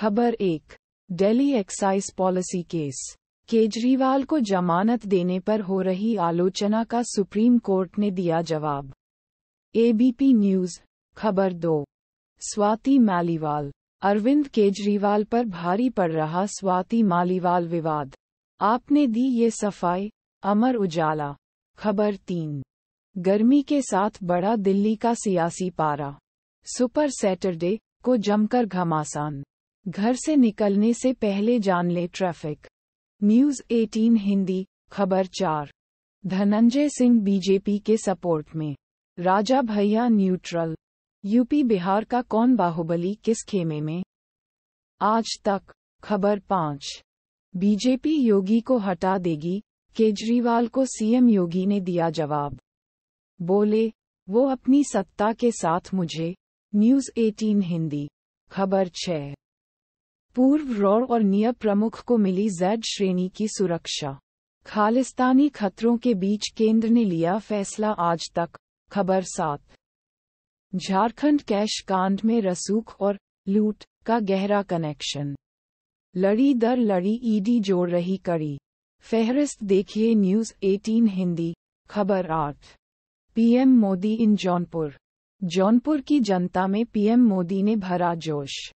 खबर एक Delhi excise policy case Kejriwal को जमानत देने पर हो रही आलोचना का सुप्रीम कोर्ट ने दिया जवाब एबीपी न्यूज खबर दो स्वाति मालीवाल अरविंद केजरीवाल पर भारी पड़ रहा स्वाति मालीवाल विवाद आपने दी ये सफाई अमर उजाला खबर तीन गर्मी के साथ बड़ा दिल्ली का सियासी पारा सुपर सैटरडे को जमकर घमासान घर से निकलने से पहले जान ले ट्रैफिक न्यूज 18 हिंदी खबर चार धनंजय सिंह बीजेपी के सपोर्ट में राजा भैया न्यूट्रल यूपी बिहार का कौन बाहुबली किस खेमे में आज तक खबर पाँच बीजेपी योगी को हटा देगी केजरीवाल को सीएम योगी ने दिया जवाब बोले वो अपनी सत्ता के साथ मुझे न्यूज 18 हिंदी खबर छः पूर्व रोड़ और निय प्रमुख को मिली जेड श्रेणी की सुरक्षा खालिस्तानी खतरों के बीच केंद्र ने लिया फैसला आज तक खबर सात झारखंड कैश कांड में रसूख और लूट का गहरा कनेक्शन लड़ी दर लड़ी ईडी जोड़ रही कड़ी फेहरिस्त देखिए न्यूज 18 हिंदी खबर आठ पीएम मोदी इन जौनपुर जौनपुर की जनता में पीएम मोदी ने भरा जोश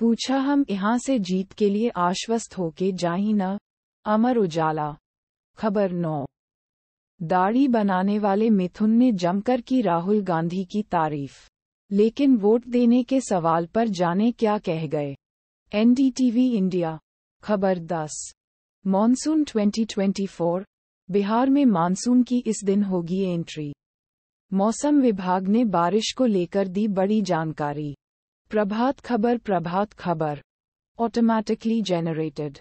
पूछा हम यहाँ से जीत के लिए आश्वस्त होके जा न अमर उजाला खबर नौ दाढ़ी बनाने वाले मिथुन ने जमकर की राहुल गांधी की तारीफ लेकिन वोट देने के सवाल पर जाने क्या कह गए एनडीटीवी इंडिया खबर 10 मॉनसून 2024 बिहार में मानसून की इस दिन होगी एंट्री मौसम विभाग ने बारिश को लेकर दी बड़ी जानकारी Prabhat Khabar Prabhat Khabar automatically generated.